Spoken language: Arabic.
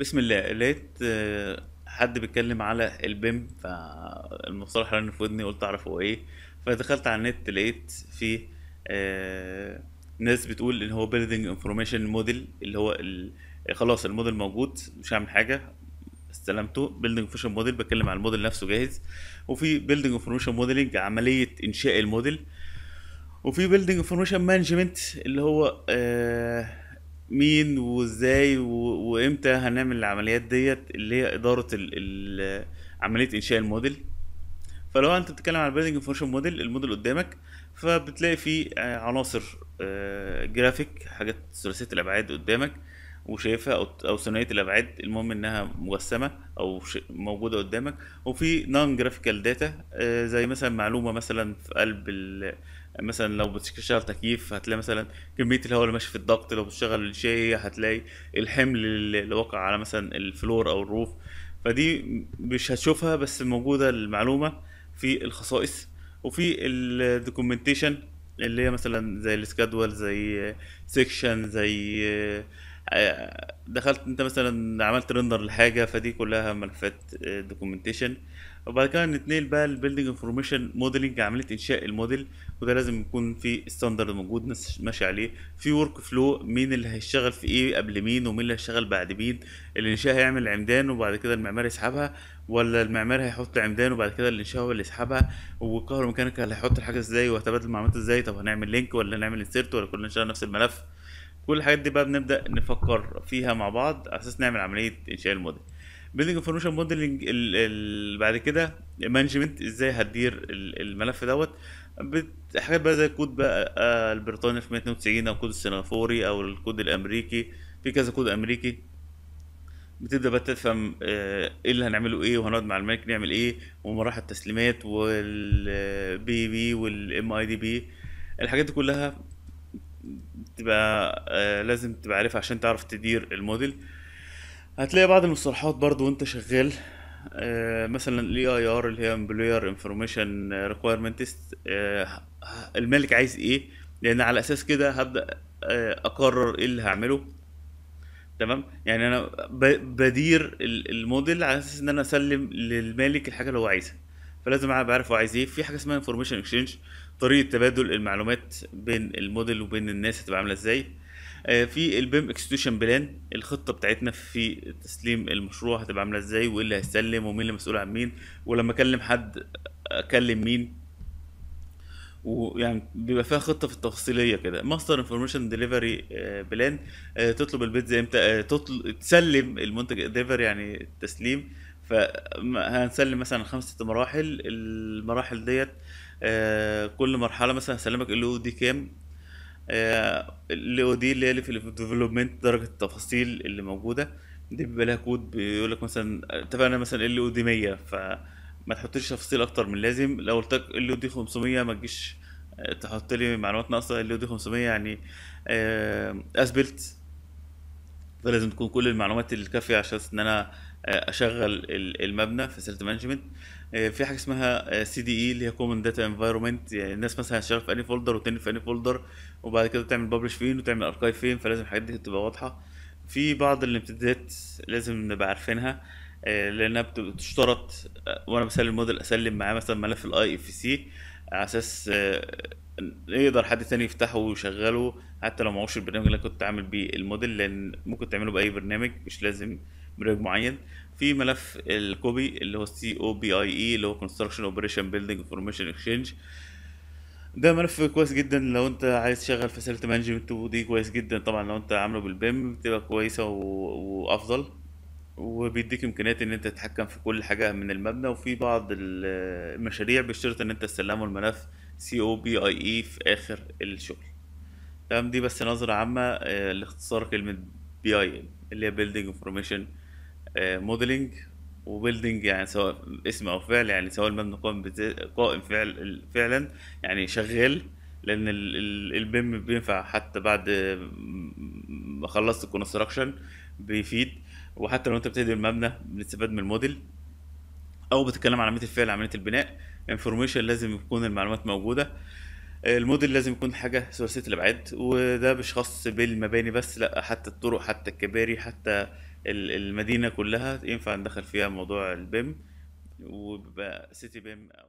بسم الله لقيت آه، حد بيتكلم على البيم فالمصطلح رن في ودني قلت اعرف هو ايه فدخلت على النت لقيت في آه، ناس بتقول ان هو بيلدينج انفورميشن موديل اللي هو خلاص الموديل موجود مش هعمل حاجه استلمته بيلدينج انفورميشن موديل بتكلم على الموديل نفسه جاهز وفي بيلدينج انفورميشن موديلنج عمليه انشاء الموديل وفي بيلدينج انفورميشن مانجمنت اللي هو آه مين وازاي وامتى هنعمل العمليات ديت اللي هي اداره الـ الـ عمليه انشاء الموديل فلو انت بتتكلم على بريدنج انفورميشن موديل الموديل قدامك فبتلاقي فيه آه، عناصر جرافيك آه، حاجات ثلاثيه الابعاد قدامك وشايفها او او ثنائيه الابعاد المهم انها مجسمه او موجوده قدامك وفي نون جرافيكال داتا زي مثلا معلومه مثلا في قلب مثلا لو بتشتغل تكييف هتلاقي مثلا كميه الهواء اللي ماشي في الضغط لو بتشتغل الشاي هتلاقي الحمل اللي وقع على مثلا الفلور او الروف فدي مش هتشوفها بس موجوده المعلومه في الخصائص وفي الدوكيومنتيشن اللي هي مثلا زي السكادول زي سيكشن زي دخلت انت مثلا عملت رندر لحاجه فدي كلها ملفات دوكيومنتيشن وبعد كده نتنقل بقى للبيلدنج انفورميشن موديلنج عمليه انشاء الموديل وده لازم يكون في ستاندرد موجود ناس ماشي عليه في ورك فلو مين اللي هيشتغل في ايه قبل مين ومين اللي هيشتغل بعد مين الانشاء هيعمل عمدان وبعد كده المعمار يسحبها ولا المعمار هيحط عمدان وبعد كده الانشاء هو اللي يسحبها والكهروميكانيكا هيحط الحاجه ازاي وهتبادل المعلومات ازاي طب هنعمل لينك ولا نعمل انسيرت ولا كلنا نشتغل نفس الملف كل الحاجات دي بقى بنبدا نفكر فيها مع بعض على اساس نعمل عمليه انشاء الموديل بيلدنج انفورميشن موديلنج بعد كده مانجمنت ازاي هتدير الملف دوت حاجات بقى زي الكود بقى آه، البريطاني في 192 او الكود السنغافوري او الكود الامريكي في كذا كود امريكي بتبدا بقى تفهم آه، ايه اللي هنعمله ايه وهنقعد مع الملك نعمل ايه ومراحل التسليمات والبي بي آه، والام اي دي بي الحاجات دي كلها تبقى آه، لازم تبقى عارفها عشان تعرف تدير الموديل هتلاقي بعض المصطلحات برضو وانت شغال آه، مثلا الاي اي ار اللي هي امبلوير انفورميشن ريكويرمنت المالك عايز ايه لان على اساس كده هبدا آه، اقرر ايه اللي هعمله تمام يعني انا بدير الموديل على اساس ان انا اسلم للمالك الحاجه اللي هو عايزها فلازم بعرف هو عايز ايه في حاجه اسمها انفورميشن اكسشينج طريقه تبادل المعلومات بين الموديل وبين الناس هتبقى عامله ازاي آه، في البيم اكسكيوشن بلان الخطه بتاعتنا في تسليم المشروع هتبقى عامله ازاي وايه اللي هيسلم ومين اللي مسؤول عن مين ولما اكلم حد اكلم مين ويعني بيبقى فيها خطه في التفصيليه كده ماستر انفورميشن ديليفري بلان تطلب البيتزا امتى آه، تطل... تسلم المنتج ديليفري يعني التسليم فهنسلم مثلا خمسة مراحل المراحل ديت آه، كل مرحلة مثلا هسلمك ال او دي كام آه، ال او دي اللي هي في الديفلوبمنت درجة التفاصيل اللي موجودة دي بيبقى لها كود بيقول لك مثلا اتفقنا مثلا ال او دي 100 فما تحطليش تفاصيل اكتر من لازم لو قلت لك ال او دي 500 ما تجيش آه، تحط لي معلومات ناقصه ال او دي 500 يعني اثبت فلازم تكون كل المعلومات الكافيه عشان ان انا آه، اشغل المبنى فاسيلتي آه، مانجمنت في حاجه اسمها سي دي اي اللي هي كومن داتا انفايرمنت يعني الناس مثلا هتشتغل في انهي فولدر وتاني في اني فولدر وبعد كده تعمل ببلش فين وتعمل اركايف فين فلازم الحاجات دي تبقى واضحه في بعض الامتدادات لازم نبقى عارفينها آه، لانها بتشترط وانا بسلم الموديل اسلم معاه مثلا ملف الاي اف سي على اساس آه، يقدر حد تاني يفتحه ويشغله حتى لو معوش البرنامج اللي انا كنت عامل بيه الموديل لان ممكن تعمله باي برنامج مش لازم برنامج معين في ملف الكوبي اللي هو سي او بي اي اي اللي هو كونستراكشن اوبريشن بيلدينج انفورميشن اكسشينج ده ملف كويس جدا لو انت عايز تشغل فاسيلتي مانجمنت ودي كويس جدا طبعا لو انت عامله بالبيم بتبقى كويسه و... وافضل وبيديك امكانيات ان انت تتحكم في كل حاجه من المبنى وفي بعض المشاريع بيشترط ان انت تسلمه الملف سي او بي اي اي في اخر الشغل تمام دي بس نظره عامه آه، لاختصار كلمه بي اي ام اللي هي بيلدينج انفورميشن موديلنج وبيلدينج يعني سواء اسم او فعل يعني سواء المبنى قائم قائم فعل فعلا يعني شغال لان البيم بينفع حتى بعد ما خلصت الكونستراكشن بيفيد وحتى لو انت بتهدم المبنى بنستفاد من الموديل او بتتكلم عن عمليه الفعل عمليه البناء انفورميشن لازم يكون المعلومات موجوده الموديل لازم يكون حاجه ثلاثيه الابعاد وده مش خاص بالمباني بس لا حتى الطرق حتى الكباري حتى المدينه كلها ينفع ندخل فيها موضوع البيم وبيبقى سيتي بيم أو